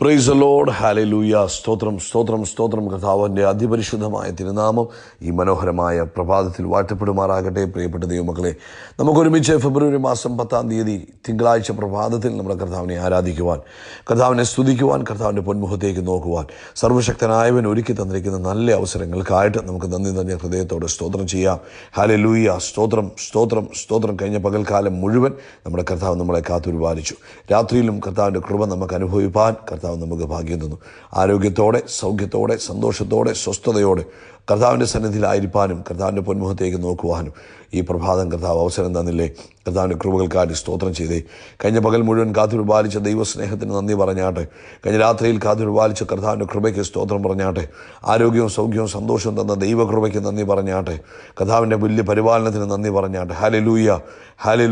price load hallelujah സ്തോത്രം സ്തോത്രം സ്തോത്രം കഥാവിൻ്റെ അതിപരിശുദ്ധമായ തിരുനാമം ഈ മനോഹരമായ പ്രഭാതത്തിൽ വാഴ്ത്തപ്പെടുമാറാകട്ടെ പ്രിയപ്പെട്ട ദൈവമക്കളെ നമുക്കൊരുമിച്ച് ഫെബ്രുവരി മാസം പത്താം തീയതി തിങ്കളാഴ്ച പ്രഭാതത്തിൽ നമ്മുടെ കർത്താവിനെ ആരാധിക്കുവാൻ കർത്താവിനെ സ്തുതിക്കുവാൻ കർത്താവിൻ്റെ പൊന്മുഖത്തേക്ക് നോക്കുവാൻ സർവശക്തനായവൻ ഒരുക്കി തന്നിരിക്കുന്ന നല്ല അവസരങ്ങൾക്കായിട്ട് നമുക്ക് നന്ദി നന്ദി ഹൃദയത്തോടെ സ്തോത്രം ചെയ്യാം ഹാലലൂയ സ്തോത്രം സ്തോത്രം സ്തോത്രം കഴിഞ്ഞ പകൽക്കാലം മുഴുവൻ നമ്മുടെ കർത്താവ് നമ്മളെ കാത്തുരുപാലിച്ചു രാത്രിയിലും കർത്താവിൻ്റെ കൃപ നമുക്ക് അനുഭവിപ്പാൻ കർത്താവ് നമുക്ക് ഭാഗ്യം തന്നു ആരോഗ്യത്തോടെ സൗഖ്യത്തോടെ സന്തോഷത്തോടെ സ്വസ്ഥതയോടെ കർത്താവിൻ്റെ സന്നിധിയിലായിരിക്കാനും കർത്താവിൻ്റെ പൊന്മുഖത്തേക്ക് നോക്കുവാനും ഈ പ്രഭാതം കർത്താവ് അവസരം തന്നില്ലേ കർത്താവിൻ്റെ കൃപകൾക്കായിട്ട് സ്തോത്രം ചെയ്തേ കഴിഞ്ഞ പകൽ മുഴുവൻ കാത്തുരുപാലിച്ച ദൈവസ്നേഹത്തിന് നന്ദി പറഞ്ഞാട്ടെ കഴിഞ്ഞ രാത്രിയിൽ കാത്തുരുപാലിച്ച കർത്താവിൻ്റെ കൃപയ്ക്ക് സ്തോത്രം പറഞ്ഞാട്ടെ ആരോഗ്യവും സൗഖ്യവും സന്തോഷവും തന്ന ദൈവകൃപയ്ക്ക് നന്ദി പറഞ്ഞാട്ടെ കഥാവിൻ്റെ വലിയ പരിപാലനത്തിന് നന്ദി പറഞ്ഞാട്ടെ ഹലലൂയ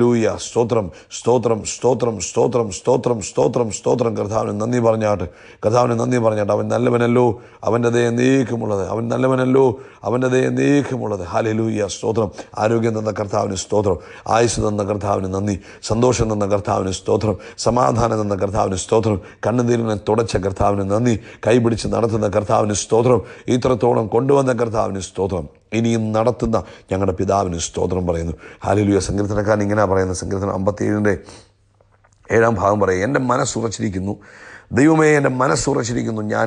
ലൂയ സ്തോത്രം സ്തോത്രം സ്തോത്രം സ്തോത്രം സ്തോത്രം സ്തോത്രം സ്തോത്രം കർത്താവിന് നന്ദി പറഞ്ഞാട്ടെ കഥാവിന് നന്ദി പറഞ്ഞാട്ടെ അവൻ നല്ലവനല്ലോ അവൻ്റെ ദയ നീക്കമുള്ളത് അവൻ നല്ലവനല്ലോ ഉണ്ടല്ലോ അവൻ്റെ ദയനേഖമുള്ളത് ഹാലലൂയ സ്തോത്രം ആരോഗ്യം തന്ന കർത്താവിന് സ്തോത്രം ആയുസ് തന്ന കർത്താവിന് നന്ദി സന്തോഷം തന്ന കർത്താവിന് സ്തോത്രം സമാധാനം തന്ന കർത്താവിന് സ്തോത്രം കണ്ണുനീരിനെ തുടച്ച കർത്താവിന് നന്ദി കൈപിടിച്ച് നടത്തുന്ന കർത്താവിന് സ്തോത്രം ഇത്രത്തോളം കൊണ്ടുവന്ന കർത്താവിന് സ്തോത്രം ഇനിയും നടത്തുന്ന ഞങ്ങളുടെ പിതാവിന് സ്തോത്രം പറയുന്നു ഹാലലുയ സങ്കീർത്തനക്കാരൻ ഇങ്ങനെ പറയുന്നത് സങ്കീർത്തനം അമ്പത്തിയേഴിൻ്റെ ഏഴാം ഭാഗം പറയും എൻ്റെ മനസ്സുറച്ചിരിക്കുന്നു ദൈവമേ എൻ്റെ മനസ്സുറച്ചിരിക്കുന്നു ഞാൻ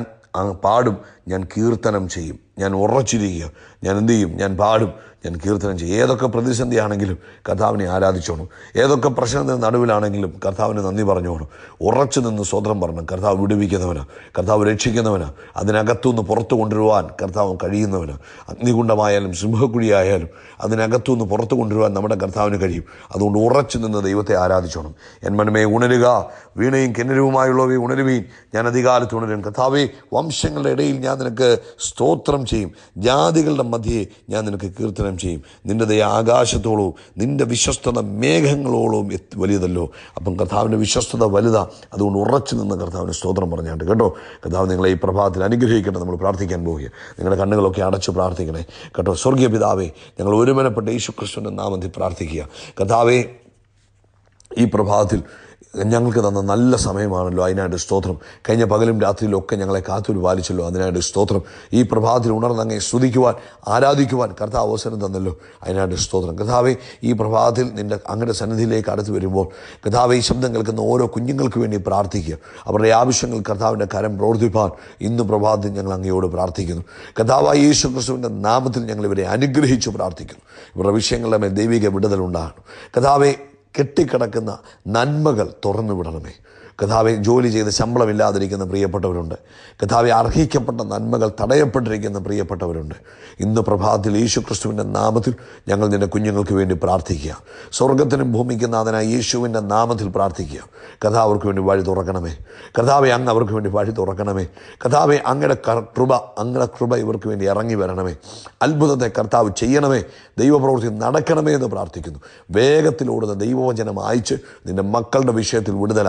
പാടും ഞാൻ കീർത്തനം ചെയ്യും ഞാൻ ഉറച്ചിരിക്കുക ഞാൻ എന്തു ചെയ്യും ഞാൻ പാടും ഞാൻ കീർത്തനം ചെയ്യും ഏതൊക്കെ പ്രതിസന്ധിയാണെങ്കിലും കർത്താവിനെ ആരാധിച്ചോണം ഏതൊക്കെ പ്രശ്നത്തിന് നടുവിലാണെങ്കിലും കർത്താവിന് നന്ദി പറഞ്ഞോണം ഉറച്ചു നിന്ന് സ്വതന്ത്രം പറഞ്ഞു കർത്താവ് വിടുവിക്കുന്നവനാണ് കർത്താവ് രക്ഷിക്കുന്നവനാണ് അതിനകത്തുനിന്ന് പുറത്തു കൊണ്ടുവരുവാൻ കർത്താവ് കഴിയുന്നവന് അഗ്നികുണ്ഡമായാലും സിംഹക്കുഴിയായാലും അതിനകത്തുനിന്ന് പുറത്തു കൊണ്ടുവരുവാൻ നമ്മുടെ കർത്താവിന് കഴിയും അതുകൊണ്ട് ഉറച്ചു നിന്ന് ദൈവത്തെ ആരാധിച്ചോണം എൻ മനമേ ഉണരുക വീണയും കിണരുവുമായുള്ളവയെ ഉണരുവീൻ ഞാൻ അധികാലത്ത് ഉണരും കർത്താവെ വംശങ്ങളുടെ ഇടയിൽ ഞാൻ നിനക്ക് സ്തോത്രം ചെയ്യും ജാതികളുടെ മധ്യേ ഞാൻ നിനക്ക് കീർത്തനം വാഗ്ദാനം ചെയ്യും നിന്റെ ദയ ആകാശത്തോളവും നിന്റെ വിശ്വസ്തത മേഘങ്ങളോളവും വലിയതല്ലോ അപ്പം കർത്താവിൻ്റെ വിശ്വസ്തത വലുതാ അതുകൊണ്ട് ഉറച്ചു നിന്ന് കർത്താവിന് സ്തോത്രം പറഞ്ഞാണ്ട് കേട്ടോ കർത്താവ് നിങ്ങളെ ഈ പ്രഭാതത്തിൽ അനുഗ്രഹിക്കട്ടെ നമ്മൾ പ്രാർത്ഥിക്കാൻ പോവുക നിങ്ങളുടെ കണ്ണുകളൊക്കെ അടച്ചു പ്രാർത്ഥിക്കണേ കേട്ടോ സ്വർഗീയ പിതാവേ ഞങ്ങൾ ഒരുമനപ്പെട്ട യേശു ക്രിസ്തുവിൻ്റെ നാമത്തിൽ പ്രാർത്ഥിക്കുക കർത്താവേ ഈ പ്രഭാതത്തിൽ ഞങ്ങൾക്ക് തന്ന നല്ല സമയമാണല്ലോ അതിനായിട്ട് സ്തോത്രം കഴിഞ്ഞ പകലും രാത്രിയിലും ഒക്കെ ഞങ്ങളെ കാത്തൊരു പാലിച്ചല്ലോ അതിനായിട്ട് സ്തോത്രം ഈ പ്രഭാതത്തിൽ ഉണർന്നങ്ങെ സ്തുതിക്കുവാൻ ആരാധിക്കുവാൻ കർത്താവ് അവസരം തന്നല്ലോ അതിനായിട്ട് സ്തോത്രം കഥാവെ ഈ പ്രഭാതത്തിൽ നിൻ്റെ അങ്ങയുടെ സന്നിധിയിലേക്ക് അടുത്ത് വരുമ്പോൾ കർത്താവ് ഈ ശബ്ദം കേൾക്കുന്ന ഓരോ കുഞ്ഞുങ്ങൾക്ക് വേണ്ടി പ്രാർത്ഥിക്കുക അവരുടെ ആവശ്യങ്ങൾ കർത്താവിൻ്റെ കരം പ്രവർത്തിപ്പാൻ ഇന്ന് പ്രഭാതത്തിൽ ഞങ്ങൾ അങ്ങയോട് പ്രാർത്ഥിക്കുന്നു കർത്താവായ യേശു ക്രിസ്തുവിൻ്റെ നാമത്തിൽ ഞങ്ങൾ ഇവരെ അനുഗ്രഹിച്ചു പ്രാർത്ഥിക്കുന്നു ഇവരുടെ വിഷയങ്ങളുടെ മേൽ ദൈവിക വിടുതലുണ്ടാകണം കഥാവെ കെട്ടിക്കിടക്കുന്ന നന്മകൾ തുറന്നു വിടണമേ കഥാവെ ജോലി ചെയ്ത് ശമ്പളമില്ലാതിരിക്കുന്ന പ്രിയപ്പെട്ടവരുണ്ട് കഥാവെ അർഹിക്കപ്പെട്ട നന്മകൾ തടയപ്പെട്ടിരിക്കുന്ന പ്രിയപ്പെട്ടവരുണ്ട് ഇന്ന് പ്രഭാതത്തിൽ യേശു ക്രിസ്തുവിൻ്റെ നാമത്തിൽ ഞങ്ങൾ നിൻ്റെ കുഞ്ഞുങ്ങൾക്ക് വേണ്ടി പ്രാർത്ഥിക്കുക സ്വർഗത്തിനും ഭൂമിക്കും യേശുവിൻ്റെ നാമത്തിൽ പ്രാർത്ഥിക്കുക കഥാ അവർക്ക് വേണ്ടി വഴി തുറക്കണമേ കഥാവെ അങ്ങ് അവർക്ക് വേണ്ടി വഴി തുറക്കണമേ കഥാവെ അങ്ങയുടെ കൃപ അങ്ങയുടെ കൃപ ഇവർക്ക് വേണ്ടി ഇറങ്ങി വരണമേ അത്ഭുതത്തെ കർത്താവ് ചെയ്യണമേ ദൈവപ്രവൃത്തി നടക്കണമേ എന്ന് പ്രാർത്ഥിക്കുന്നു വേഗത്തിലോടുന്ന ദൈവവചനം അയച്ച് നിൻ്റെ മക്കളുടെ വിഷയത്തിൽ വിടുതൽ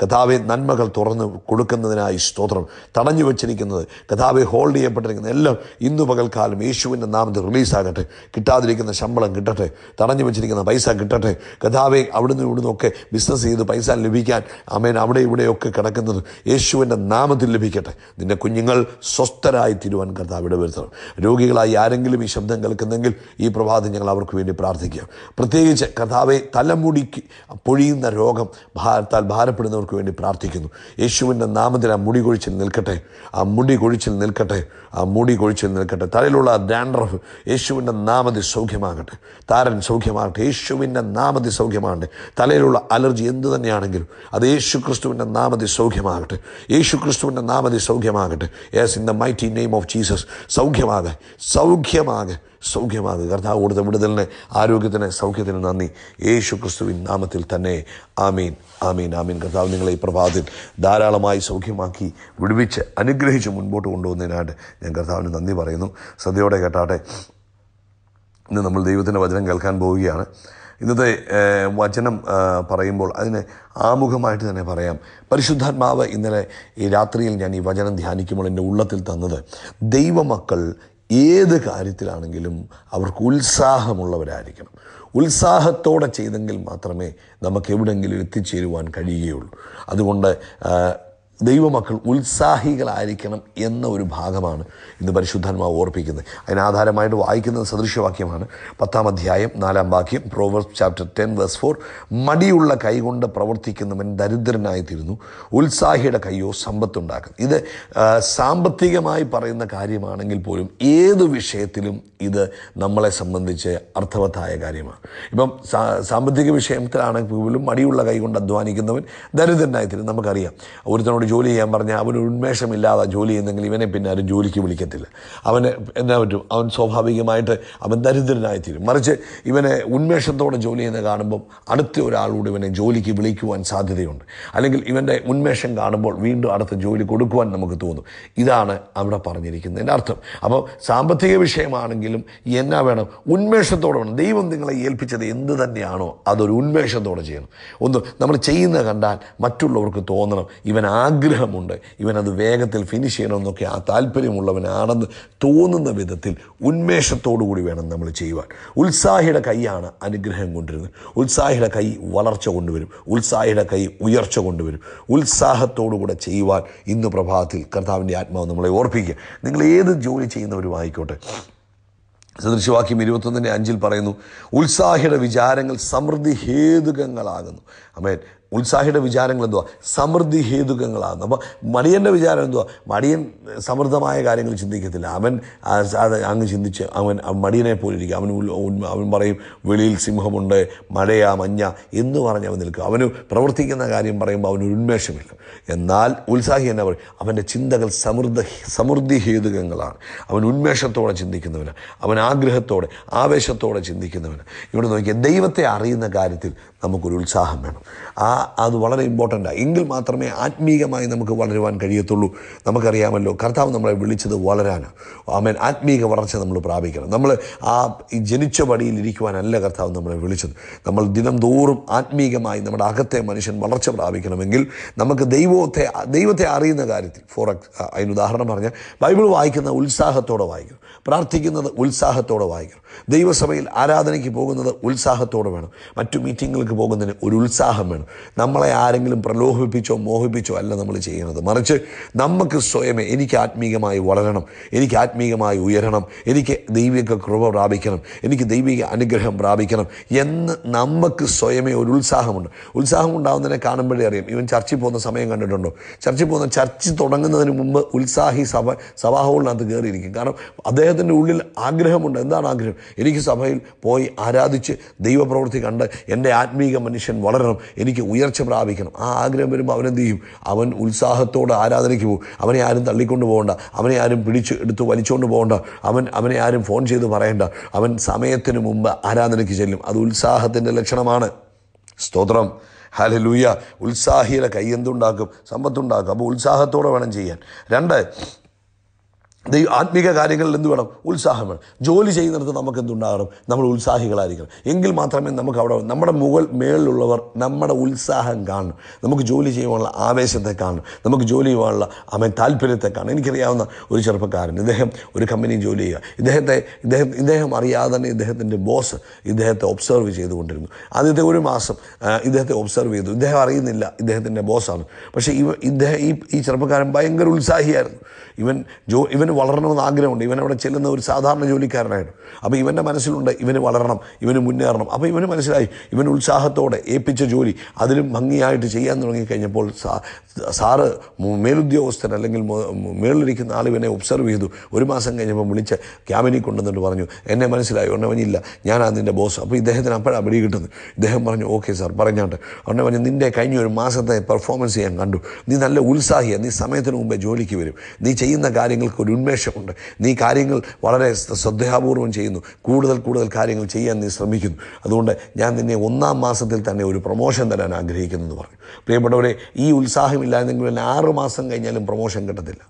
കഥാവെ നന്മകൾ തുറന്ന് കൊടുക്കുന്നതിനായി സ്തോത്രം തടഞ്ഞു വച്ചിരിക്കുന്നത് കഥാവെ ഹോൾഡ് ചെയ്യപ്പെട്ടിരിക്കുന്ന എല്ലാം ഇന്ന് പകൽക്കാലം യേശുവിൻ്റെ നാമത്തിൽ റിലീസാകട്ടെ കിട്ടാതിരിക്കുന്ന ശമ്പളം കിട്ടട്ടെ തടഞ്ഞു വെച്ചിരിക്കുന്ന പൈസ കിട്ടട്ടെ കഥാവെ അവിടുന്ന് ഇവിടുന്ന് ഒക്കെ ബിസിനസ് ചെയ്ത് പൈസ ലഭിക്കാൻ അമേൻ അവിടെ ഇവിടെയൊക്കെ കിടക്കുന്നത് യേശുവിൻ്റെ നാമത്തിൽ ലഭിക്കട്ടെ നിന്റെ കുഞ്ഞുങ്ങൾ സ്വസ്ഥരായി തീരുവാൻ കർത്താവിടെ വരുത്തണം രോഗികളായി ആരെങ്കിലും ഈ ശബ്ദം കേൾക്കുന്നെങ്കിൽ ഈ പ്രഭാതം ഞങ്ങൾ അവർക്ക് വേണ്ടി പ്രാർത്ഥിക്കുക പ്രത്യേകിച്ച് കഥാവെ തലമുടിക്ക് പൊഴിയുന്ന രോഗം ഭാരത്താൽ ഭാരപ്പെടുന്ന പ്രാർത്ഥിക്കുന്നവർക്ക് വേണ്ടി പ്രാർത്ഥിക്കുന്നു യേശുവിൻ്റെ നാമത്തിൽ ആ മുടി കൊഴിച്ചിൽ നിൽക്കട്ടെ ആ മുടി കൊഴിച്ചിൽ നിൽക്കട്ടെ ആ മുടി കൊഴിച്ചിൽ നിൽക്കട്ടെ തലയിലുള്ള ആ ഡാൻഡ്രഫ് യേശുവിൻ്റെ നാമത്തിൽ സൗഖ്യമാകട്ടെ താരൻ സൗഖ്യമാകട്ടെ യേശുവിൻ്റെ നാമത്തിൽ സൗഖ്യമാകട്ടെ തലയിലുള്ള അലർജി എന്തു തന്നെയാണെങ്കിലും അത് യേശു ക്രിസ്തുവിൻ്റെ നാമത്തിൽ സൗഖ്യമാകട്ടെ യേശു ക്രിസ്തുവിൻ്റെ നാമത്തിൽ സൗഖ്യമാകട്ടെ yes in the mighty name of Jesus സൗഖ്യമാകെ സൗഖ്യമാകെ സൗഖ്യമാകുക കർത്താവ് കൊടുത്ത വിടുതലിന് ആരോഗ്യത്തിന് സൗഖ്യത്തിന് നന്ദി യേശു ക്രിസ്തുവിൻ നാമത്തിൽ തന്നെ ആമീൻ ആമീൻ ആമീൻ കർത്താവ് നിങ്ങളെ ഈ പ്രഭാതത്തിൽ ധാരാളമായി സൗഖ്യമാക്കി വിടുവിച്ച് അനുഗ്രഹിച്ച് മുൻപോട്ട് കൊണ്ടുപോകുന്നതിനായിട്ട് ഞാൻ കർത്താവിന് നന്ദി പറയുന്നു സദ്യയോടെ കേട്ടാട്ടെ ഇന്ന് നമ്മൾ ദൈവത്തിൻ്റെ വചനം കേൾക്കാൻ പോവുകയാണ് ഇന്നത്തെ വചനം പറയുമ്പോൾ അതിന് ആമുഖമായിട്ട് തന്നെ പറയാം പരിശുദ്ധാത്മാവ് ഇന്നലെ ഈ രാത്രിയിൽ ഞാൻ ഈ വചനം ധ്യാനിക്കുമ്പോൾ എൻ്റെ ഉള്ളത്തിൽ തന്നത് ദൈവമക്കൾ ഏത് കാര്യത്തിലാണെങ്കിലും അവർക്ക് ഉത്സാഹമുള്ളവരായിരിക്കണം ഉത്സാഹത്തോടെ ചെയ്തെങ്കിൽ മാത്രമേ നമുക്ക് എവിടെയെങ്കിലും എത്തിച്ചേരുവാൻ കഴിയുകയുള്ളൂ അതുകൊണ്ട് ദൈവമക്കൾ ഉത്സാഹികളായിരിക്കണം എന്ന ഒരു ഭാഗമാണ് ഇന്ന് പരിശുദ്ധാത്മാവ് ഓർപ്പിക്കുന്നത് അതിനാധാരമായിട്ട് വായിക്കുന്നത് സദൃശവാക്യമാണ് പത്താം അധ്യായം നാലാം വാക്യം proverbs chapter ten verse four മടിയുള്ള കൈകൊണ്ട് പ്രവർത്തിക്കുന്നവൻ ദരിദ്രനായിത്തീരുന്നു ഉത്സാഹിയുടെ കൈയോ സമ്പത്തുണ്ടാക്കും ഇത് സാമ്പത്തികമായി പറയുന്ന കാര്യമാണെങ്കിൽ പോലും ഏത് വിഷയത്തിലും ഇത് നമ്മളെ സംബന്ധിച്ച് അർത്ഥവത്തായ കാര്യമാണ് ഇപ്പം സാമ്പത്തിക വിഷയത്തിലാണെങ്കിൽ പോലും മടിയുള്ള കൈകൊണ്ട് അധ്വാനിക്കുന്നവൻ ദരിദ്രനായിത്തീരുന്നു നമുക്കറിയാം ഒരുത്തനോട് ജോലി ചെയ്യാൻ പറഞ്ഞാൽ അവന് ഉന്മേഷമില്ലാതെ ജോലി ചെയ്യുന്നെങ്കിൽ ഇവനെ പിന്നെ ആരും ജോലിക്ക് വിളിക്കത്തില്ല അവന് എന്നാ പറ്റും അവൻ സ്വാഭാവികമായിട്ട് അവൻ ദരിദ്രനായിത്തീരും മറിച്ച് ഇവനെ ഉന്മേഷത്തോടെ ജോലി ചെയ്യുന്ന കാണുമ്പം അടുത്ത ഒരാളോട് ഇവനെ ജോലിക്ക് വിളിക്കുവാൻ സാധ്യതയുണ്ട് അല്ലെങ്കിൽ ഇവൻ്റെ ഉന്മേഷം കാണുമ്പോൾ വീണ്ടും അടുത്ത ജോലി കൊടുക്കുവാൻ നമുക്ക് തോന്നും ഇതാണ് അവിടെ പറഞ്ഞിരിക്കുന്നതിൻ്റെ അർത്ഥം അപ്പോൾ സാമ്പത്തിക വിഷയമാണെങ്കിലും എന്നാ വേണം ഉന്മേഷത്തോടെ വേണം ദൈവം നിങ്ങളെ ഏൽപ്പിച്ചത് എന്ത് തന്നെയാണോ അതൊരു ഉന്മേഷത്തോടെ ചെയ്യണം ഒന്ന് നമ്മൾ ചെയ്യുന്ന കണ്ടാൽ മറ്റുള്ളവർക്ക് തോന്നണം ഇവൻ ആഗ്രഹം ആഗ്രഹമുണ്ട് ഇവനത് വേഗത്തിൽ ഫിനിഷ് ചെയ്യണമെന്നൊക്കെ ആ താല്പര്യമുള്ളവനാണെന്ന് തോന്നുന്ന വിധത്തിൽ ഉന്മേഷത്തോടുകൂടി വേണം നമ്മൾ ചെയ്യുവാൻ ഉത്സാഹിയുടെ കൈയാണ് അനുഗ്രഹം കൊണ്ടുവരുന്നത് ഉത്സാഹിയുടെ കൈ വളർച്ച കൊണ്ടുവരും ഉത്സാഹിയുടെ കൈ ഉയർച്ച കൊണ്ടുവരും ഉത്സാഹത്തോടുകൂടെ ചെയ്യുവാൻ ഇന്ന് പ്രഭാതത്തിൽ കർത്താവിൻ്റെ ആത്മാവ് നമ്മളെ ഓർപ്പിക്കുക നിങ്ങൾ ഏത് ജോലി ആയിക്കോട്ടെ സദൃശവാക്യം ഇരുപത്തൊന്നിൻ്റെ അഞ്ചിൽ പറയുന്നു ഉത്സാഹിയുടെ വിചാരങ്ങൾ സമൃദ്ധി ഹേതുകങ്ങളാകുന്നു അമേൻ ഉത്സാഹിയുടെ വിചാരങ്ങൾ എന്തുവാ സമൃദ്ധി ഹേതുകങ്ങളാണ് അപ്പോൾ മടിയൻ്റെ വിചാരം എന്തുവാ മടിയൻ സമൃദ്ധമായ കാര്യങ്ങൾ ചിന്തിക്കത്തില്ല അവൻ അങ്ങ് ചിന്തിച്ച് അവൻ മടിയനെ പോലിരിക്കും അവൻ അവൻ പറയും വെളിയിൽ സിംഹമുണ്ട് മഴയാ മഞ്ഞ എന്ന് പറഞ്ഞ് അവൻ നിൽക്കും അവന് പ്രവർത്തിക്കുന്ന കാര്യം പറയുമ്പോൾ അവന് ഉന്മേഷമില്ല എന്നാൽ ഉത്സാഹി എന്നാ പറയും അവൻ്റെ ചിന്തകൾ സമൃദ്ധ സമൃദ്ധി ഹേതുകങ്ങളാണ് അവൻ ഉന്മേഷത്തോടെ ചിന്തിക്കുന്നവന് അവൻ ആഗ്രഹത്തോടെ ആവേശത്തോടെ ചിന്തിക്കുന്നവന് ഇവിടെ നോക്കിയാൽ ദൈവത്തെ അറിയുന്ന കാര്യത്തിൽ നമുക്കൊരു ഉത്സാഹം വേണം ആ അത് വളരെ ആണ് എങ്കിൽ മാത്രമേ ആത്മീകമായി നമുക്ക് വളരുവാൻ കഴിയത്തുള്ളൂ നമുക്കറിയാമല്ലോ കർത്താവ് നമ്മളെ വിളിച്ചത് വളരാനാണ് ആമേൻ ആത്മീക വളർച്ച നമ്മൾ പ്രാപിക്കണം നമ്മൾ ആ ജനിച്ച പടിയിൽ ഇരിക്കുവാനല്ല കർത്താവ് നമ്മളെ വിളിച്ചത് നമ്മൾ ദിനം തോറും ആത്മീകമായി നമ്മുടെ അകത്തെ മനുഷ്യൻ വളർച്ച പ്രാപിക്കണമെങ്കിൽ നമുക്ക് ദൈവത്തെ ദൈവത്തെ അറിയുന്ന കാര്യത്തിൽ ഫോർ അതിന് ഉദാഹരണം പറഞ്ഞാൽ ബൈബിൾ വായിക്കുന്ന ഉത്സാഹത്തോടെ വായിക്കും പ്രാർത്ഥിക്കുന്നത് ഉത്സാഹത്തോടെ വായിക്കണം ദൈവസഭയിൽ ആരാധനയ്ക്ക് പോകുന്നത് ഉത്സാഹത്തോടെ വേണം മറ്റു മീറ്റിങ്ങുകൾക്ക് പോകുന്നതിന് ഒരു ഉത്സാഹം വേണം നമ്മളെ ആരെങ്കിലും പ്രലോഭിപ്പിച്ചോ മോഹിപ്പിച്ചോ അല്ല നമ്മൾ ചെയ്യുന്നത് മറിച്ച് നമുക്ക് സ്വയമേ എനിക്ക് ആത്മീകമായി വളരണം എനിക്ക് ആത്മീകമായി ഉയരണം എനിക്ക് ദൈവിക കൃപ പ്രാപിക്കണം എനിക്ക് ദൈവിക അനുഗ്രഹം പ്രാപിക്കണം എന്ന് നമുക്ക് സ്വയമേ ഒരു ഉത്സാഹമുണ്ട് ഉത്സാഹം ഉണ്ടാകുന്നതിനെ കാണുമ്പോഴേ അറിയാം ഇവൻ ചർച്ചിൽ പോകുന്ന സമയം കണ്ടിട്ടുണ്ടോ ചർച്ചിൽ പോകുന്ന ചർച്ച തുടങ്ങുന്നതിന് മുമ്പ് ഉത്സാഹി സഭ സഭാഹോളിനകത്ത് കയറിയിരിക്കും കാരണം അദ്ദേഹത്തിൻ്റെ ഉള്ളിൽ ആഗ്രഹമുണ്ട് എന്താണ് ആഗ്രഹം എനിക്ക് സഭയിൽ പോയി ആരാധിച്ച് ദൈവപ്രവൃത്തി കണ്ട് എൻ്റെ ആത്മീക മനുഷ്യൻ വളരണം എനിക്ക് ഉയർ ഉയർച്ച പ്രാപിക്കണം ആ ആഗ്രഹം വരുമ്പോൾ അവനെന്ത് ചെയ്യും അവൻ ഉത്സാഹത്തോടെ ആരാധനയ്ക്ക് പോകും അവനെ ആരും തള്ളിക്കൊണ്ട് പോകണ്ട അവനെ ആരും പിടിച്ച് എടുത്ത് വലിച്ചുകൊണ്ട് പോകണ്ട അവൻ അവനെ ആരും ഫോൺ ചെയ്ത് പറയണ്ട അവൻ സമയത്തിന് മുമ്പ് ആരാധനയ്ക്ക് ചെല്ലും അത് ഉത്സാഹത്തിൻ്റെ ലക്ഷണമാണ് സ്തോത്രം ലൂയ്യ ഉത്സാഹിയുടെ കൈ എന്തുണ്ടാക്കും സമ്പത്തുണ്ടാക്കും അപ്പോൾ ഉത്സാഹത്തോടെ വേണം ചെയ്യാൻ രണ്ട് ദൈവം ആത്മീക കാര്യങ്ങളിൽ എന്ത് വേണം ഉത്സാഹം വേണം ജോലി ചെയ്യുന്നിടത്ത് നമുക്ക് എന്തുണ്ടാകണം നമ്മൾ ഉത്സാഹികളായിരിക്കണം എങ്കിൽ മാത്രമേ നമുക്ക് അവിടെ നമ്മുടെ മുകൾ മേളിലുള്ളവർ നമ്മുടെ ഉത്സാഹം കാണണം നമുക്ക് ജോലി ചെയ്യുവാനുള്ള ആവേശത്തെ കാണണം നമുക്ക് ജോലി ചെയ്യുവാനുള്ള അവൻ താല്പര്യത്തെ കാണണം എനിക്കറിയാവുന്ന ഒരു ചെറുപ്പക്കാരൻ ഇദ്ദേഹം ഒരു കമ്പനിയിൽ ജോലി ചെയ്യുക ഇദ്ദേഹത്തെ ഇദ്ദേഹം ഇദ്ദേഹം അറിയാതെ തന്നെ ഇദ്ദേഹത്തിൻ്റെ ബോസ് ഇദ്ദേഹത്തെ ഒബ്സർവ് ചെയ്തുകൊണ്ടിരുന്നു ആദ്യത്തെ ഒരു മാസം ഇദ്ദേഹത്തെ ഒബ്സർവ് ചെയ്തു ഇദ്ദേഹം അറിയുന്നില്ല ഇദ്ദേഹത്തിൻ്റെ ബോസാണ് പക്ഷേ ഇവ ഇദ്ദേഹം ഈ ഈ ചെറുപ്പക്കാരൻ ഭയങ്കര ഉത്സാഹിയായിരുന്നു ഇവൻ ജോ ഇവൻ വളരണമെന്ന് ആഗ്രഹമുണ്ട് ഇവൻ അവിടെ ചെല്ലുന്ന ഒരു സാധാരണ ജോലിക്കാരനായിരുന്നു അപ്പോൾ ഇവൻ്റെ മനസ്സിലുണ്ട് ഇവന് വളരണം ഇവന് മുന്നേറണം അപ്പോൾ ഇവന് മനസ്സിലായി ഇവൻ ഉത്സാഹത്തോടെ ഏൽപ്പിച്ച ജോലി അതിലും ഭംഗിയായിട്ട് ചെയ്യാൻ തുടങ്ങിക്കഴിഞ്ഞപ്പോൾ സാ സാറ് മേലുദ്യോഗസ്ഥൻ അല്ലെങ്കിൽ മേളിലിരിക്കുന്ന ആൾ ഇവനെ ഒബ്സർവ് ചെയ്തു ഒരു മാസം കഴിഞ്ഞപ്പോൾ വിളിച്ച് ക്യാബിനിൽ കൊണ്ടുവന്നിട്ട് പറഞ്ഞു എന്നെ മനസ്സിലായി ഉണ്ണവനില്ല ഞാനാ നിൻ്റെ ബോസ് അപ്പോൾ ഇദ്ദേഹത്തിന് അപ്പോഴാണ് പിടി കിട്ടുന്നത് ഇദ്ദേഹം പറഞ്ഞു ഓക്കെ സാർ പറഞ്ഞാട്ട് ഉടനെ പറഞ്ഞു നിൻ്റെ കഴിഞ്ഞ ഒരു മാസത്തെ പെർഫോമൻസ് ഞാൻ കണ്ടു നീ നല്ല ഉത്സാഹിയാണ് നീ സമയത്തിന് മുമ്പേ ജോലിക്ക് വരും നീ ചെയ്യുന്ന കാര്യങ്ങൾക്ക് ഒരു ഉന്മേഷമുണ്ട് നീ കാര്യങ്ങൾ വളരെ ശ്രദ്ധാപൂർവ്വം ചെയ്യുന്നു കൂടുതൽ കൂടുതൽ കാര്യങ്ങൾ ചെയ്യാൻ നീ ശ്രമിക്കുന്നു അതുകൊണ്ട് ഞാൻ നിന്നെ ഒന്നാം മാസത്തിൽ തന്നെ ഒരു പ്രൊമോഷൻ തരാൻ ആഗ്രഹിക്കുന്നു എന്ന് പറഞ്ഞു പ്രിയപ്പെട്ടവരെ ഈ ഉത്സാഹമില്ലായെങ്കിൽ തന്നെ ആറ് മാസം കഴിഞ്ഞാലും പ്രൊമോഷൻ കിട്ടത്തില്ല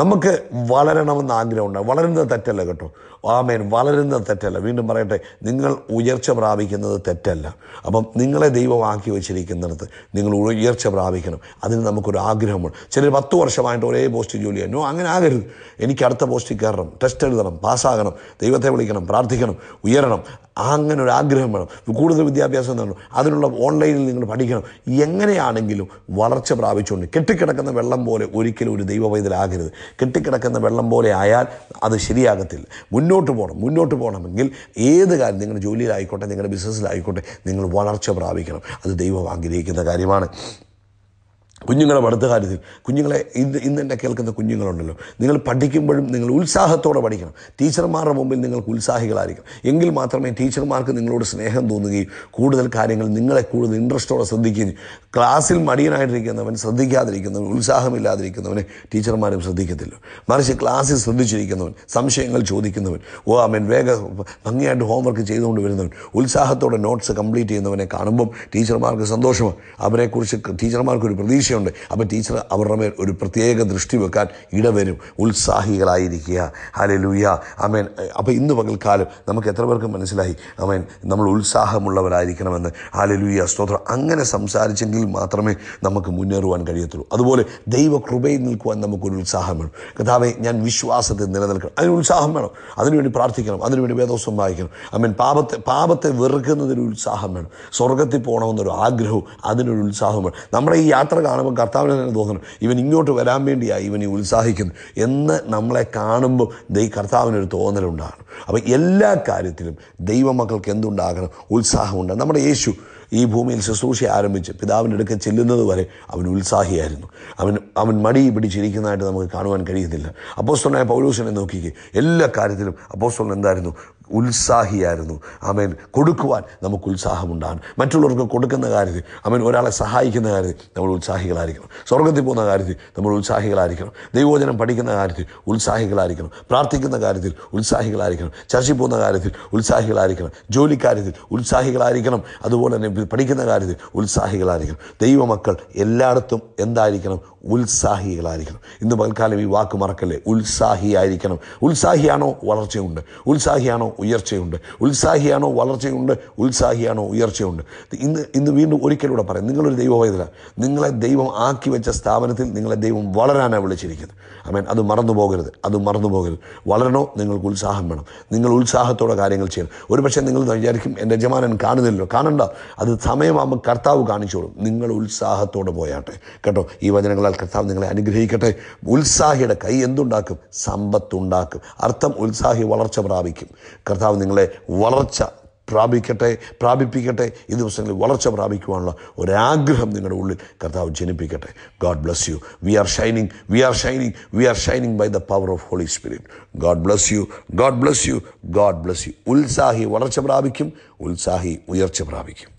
നമുക്ക് വളരണമെന്ന് ആഗ്രഹമുണ്ട് വളരുന്നത് തെറ്റല്ല കേട്ടോ ആമേൻ വളരുന്നത് തെറ്റല്ല വീണ്ടും പറയട്ടെ നിങ്ങൾ ഉയർച്ച പ്രാപിക്കുന്നത് തെറ്റല്ല അപ്പം നിങ്ങളെ ദൈവമാക്കി വെച്ചിരിക്കുന്നിടത്ത് നിങ്ങൾ ഉയർച്ച പ്രാപിക്കണം അതിന് നമുക്കൊരു ആഗ്രഹമുണ്ട് ചിലർ പത്ത് വർഷമായിട്ട് ഒരേ പോസ്റ്റ് ജോലി ചെയ്യുന്നു അങ്ങനെ ആകരുത് എനിക്ക് അടുത്ത പോസ്റ്റിൽ കയറണം ടെസ്റ്റ് എഴുതണം പാസ്സാകണം ദൈവത്തെ വിളിക്കണം പ്രാർത്ഥിക്കണം ഉയരണം അങ്ങനെ ഒരു ആഗ്രഹം വേണം കൂടുതൽ വിദ്യാഭ്യാസം നേടണം അതിനുള്ള ഓൺലൈനിൽ നിങ്ങൾ പഠിക്കണം എങ്ങനെയാണെങ്കിലും വളർച്ച പ്രാപിച്ചുകൊണ്ട് കെട്ടിക്കിടക്കുന്ന വെള്ളം പോലെ ഒരിക്കലും ഒരു ദൈവവൈതലാകരുത് കെട്ടിക്കിടക്കുന്ന വെള്ളം പോലെ ആയാൽ അത് ശരിയാകത്തില്ല മുൻ മുന്നോട്ട് പോകണം മുന്നോട്ട് പോകണമെങ്കിൽ ഏത് കാര്യം നിങ്ങളുടെ ജോലിയിലായിക്കോട്ടെ നിങ്ങളുടെ ബിസിനസ്സിലായിക്കോട്ടെ നിങ്ങൾ വളർച്ച പ്രാപിക്കണം അത് ദൈവം ആഗ്രഹിക്കുന്ന കാര്യമാണ് കുഞ്ഞുങ്ങളെ അടുത്ത കാര്യത്തിൽ കുഞ്ഞുങ്ങളെ ഇന്ന് ഇന്ന് തന്നെ കേൾക്കുന്ന കുഞ്ഞുങ്ങളുണ്ടല്ലോ നിങ്ങൾ പഠിക്കുമ്പോഴും നിങ്ങൾ ഉത്സാഹത്തോടെ പഠിക്കണം ടീച്ചർമാരുടെ മുമ്പിൽ നിങ്ങൾക്ക് ഉത്സാഹികളായിരിക്കണം എങ്കിൽ മാത്രമേ ടീച്ചർമാർക്ക് നിങ്ങളോട് സ്നേഹം തോന്നുകയും കൂടുതൽ കാര്യങ്ങൾ നിങ്ങളെ കൂടുതൽ ഇൻട്രസ്റ്റോടെ ശ്രദ്ധിക്കുകയും ക്ലാസ്സിൽ മടിയനായിട്ടിരിക്കുന്നവൻ ശ്രദ്ധിക്കാതിരിക്കുന്നവൻ ഉത്സാഹമില്ലാതിരിക്കുന്നവനെ ടീച്ചർമാരും ശ്രദ്ധിക്കത്തില്ല മറിച്ച് ക്ലാസ്സിൽ ശ്രദ്ധിച്ചിരിക്കുന്നവൻ സംശയങ്ങൾ ചോദിക്കുന്നവൻ ഓ അമ്മൻ വേഗ ഭംഗിയായിട്ട് ഹോംവർക്ക് ചെയ്തുകൊണ്ട് വരുന്നവൻ ഉത്സാഹത്തോടെ നോട്ട്സ് കംപ്ലീറ്റ് ചെയ്യുന്നവനെ കാണുമ്പം ടീച്ചർമാർക്ക് സന്തോഷമാണ് അവരെക്കുറിച്ച് ടീച്ചർമാർക്കൊരു പ്രതീക്ഷ വിഷയമുണ്ട് അപ്പോൾ ടീച്ചർ അവരുടെ മേൽ ഒരു പ്രത്യേക ദൃഷ്ടി വെക്കാൻ ഇടവരും ഉത്സാഹികളായിരിക്കുക ഹലേ ലൂയ അമേൻ അപ്പോൾ ഇന്ന് പകൽക്കാലം നമുക്ക് എത്ര പേർക്ക് മനസ്സിലായി അമേൻ നമ്മൾ ഉത്സാഹമുള്ളവരായിരിക്കണമെന്ന് ഹലേ ലൂയ സ്തോത്രം അങ്ങനെ സംസാരിച്ചെങ്കിൽ മാത്രമേ നമുക്ക് മുന്നേറുവാൻ കഴിയത്തുള്ളൂ അതുപോലെ ദൈവകൃപയിൽ നിൽക്കുവാൻ നമുക്കൊരു ഉത്സാഹം വേണം കഥാവേ ഞാൻ വിശ്വാസത്തിൽ നിലനിൽക്കണം അതിന് ഉത്സാഹം വേണം അതിനുവേണ്ടി പ്രാർത്ഥിക്കണം അതിനുവേണ്ടി വേദോസ്വം വായിക്കണം അമേൻ പാപത്തെ പാപത്തെ വെറുക്കുന്നതിന് ഉത്സാഹം വേണം സ്വർഗത്തിൽ പോകണമെന്നൊരു ആഗ്രഹവും അതിനൊരു ഉത്സാഹം വേണം നമ്മുടെ ഈ യാത്ര കാണുമ്പോൾ കർത്താവിന് തന്നെ തോന്നണം ഇവൻ ഇങ്ങോട്ട് വരാൻ വേണ്ടിയാണ് ഇവനെ ഉത്സാഹിക്കുന്നു എന്ന് നമ്മളെ കാണുമ്പോൾ ദൈ കർത്താവിനൊരു തോന്നലുണ്ടാകണം അപ്പോൾ എല്ലാ കാര്യത്തിലും ദൈവമക്കൾക്ക് എന്തുണ്ടാകണം ഉത്സാഹമുണ്ട് നമ്മുടെ യേശു ഈ ഭൂമിയിൽ ശുശ്രൂഷ ആരംഭിച്ച് പിതാവിൻ്റെ അടുക്ക ചെല്ലുന്നത് വരെ അവൻ ഉത്സാഹിയായിരുന്നു അവൻ അവൻ മടി പിടിച്ചിരിക്കുന്നതായിട്ട് നമുക്ക് കാണുവാൻ കഴിയുന്നില്ല അപ്പോസ്റ്റോളായ പൗലൂസിനെ നോക്കിക്കുക എല്ലാ കാര്യത്തിലും അപ്പോസ്റ്റോൾ എന്തായിരുന്നു ഉത്സാഹിയായിരുന്നു അവൻ കൊടുക്കുവാൻ നമുക്ക് ഉത്സാഹമുണ്ടാകും മറ്റുള്ളവർക്ക് കൊടുക്കുന്ന കാര്യത്തിൽ അവൻ ഒരാളെ സഹായിക്കുന്ന കാര്യത്തിൽ നമ്മൾ ഉത്സാഹികളായിരിക്കണം സ്വർഗത്തിൽ പോകുന്ന കാര്യത്തിൽ നമ്മൾ ഉത്സാഹികളായിരിക്കണം ദൈവോചനം പഠിക്കുന്ന കാര്യത്തിൽ ഉത്സാഹികളായിരിക്കണം പ്രാർത്ഥിക്കുന്ന കാര്യത്തിൽ ഉത്സാഹികളായിരിക്കണം ചർച്ചയിൽ പോകുന്ന കാര്യത്തിൽ ഉത്സാഹികളായിരിക്കണം ജോലിക്കാര്യത്തിൽ ഉത്സാഹികളായിരിക്കണം അതുപോലെ തന്നെ പഠിക്കുന്ന കാര്യത്തിൽ ഉത്സാഹികളായിരിക്കണം ദൈവമക്കൾ എല്ലായിടത്തും എന്തായിരിക്കണം ഉത്സാഹികളായിരിക്കണം ഇന്ന് പൽക്കാലം ഈ വാക്ക് മറക്കല്ലേ ഉത്സാഹിയായിരിക്കണം ഉത്സാഹിയാണോ വളർച്ചയുണ്ട് ഉത്സാഹിയാണോ ഉയർച്ചയുണ്ട് ഉത്സാഹിയാണോ വളർച്ചയുണ്ട് ഉത്സാഹിയാണോ ഉയർച്ചയുണ്ട് ഇന്ന് ഇന്ന് വീണ്ടും ഒരിക്കലൂടെ പറയാം നിങ്ങളൊരു ദൈവവേദന നിങ്ങളെ ദൈവം ആക്കി വെച്ച സ്ഥാപനത്തിൽ നിങ്ങളെ ദൈവം വളരാനാണ് വിളിച്ചിരിക്കുന്നത് മീൻ അത് മറന്നു പോകരുത് അത് മറന്നു പോകരുത് വളരണോ നിങ്ങൾക്ക് ഉത്സാഹം വേണം നിങ്ങൾ ഉത്സാഹത്തോടെ കാര്യങ്ങൾ ചെയ്യണം ഒരു പക്ഷേ നിങ്ങൾ വിചാരിക്കും എൻ്റെ യജമാനൻ കാണുന്നില്ലല്ലോ കാണണ്ട അത് സമയമാകുമ്പോൾ കർത്താവ് കാണിച്ചോളും നിങ്ങൾ ഉത്സാഹത്തോടെ പോയാട്ടെ കേട്ടോ ഈ വചനങ്ങളാൽ കർത്താവ് നിങ്ങളെ അനുഗ്രഹിക്കട്ടെ ഉത്സാഹിയുടെ കൈ എന്തുണ്ടാക്കും സമ്പത്തുണ്ടാക്കും അർത്ഥം ഉത്സാഹി വളർച്ച പ്രാപിക്കും കർത്താവ് നിങ്ങളെ വളർച്ച പ്രാപിക്കട്ടെ പ്രാപിപ്പിക്കട്ടെ ഈ ദിവസങ്ങളിൽ വളർച്ച പ്രാപിക്കുവാനുള്ള ഒരാഗ്രഹം നിങ്ങളുടെ ഉള്ളിൽ കർത്താവ് ജനിപ്പിക്കട്ടെ God bless you we are shining we are shining we are shining by the power of Holy Spirit God bless you God bless you God bless you ഉത്സാഹി വളർച്ച പ്രാപിക്കും ഉത്സാഹി ഉയർച്ച പ്രാപിക്കും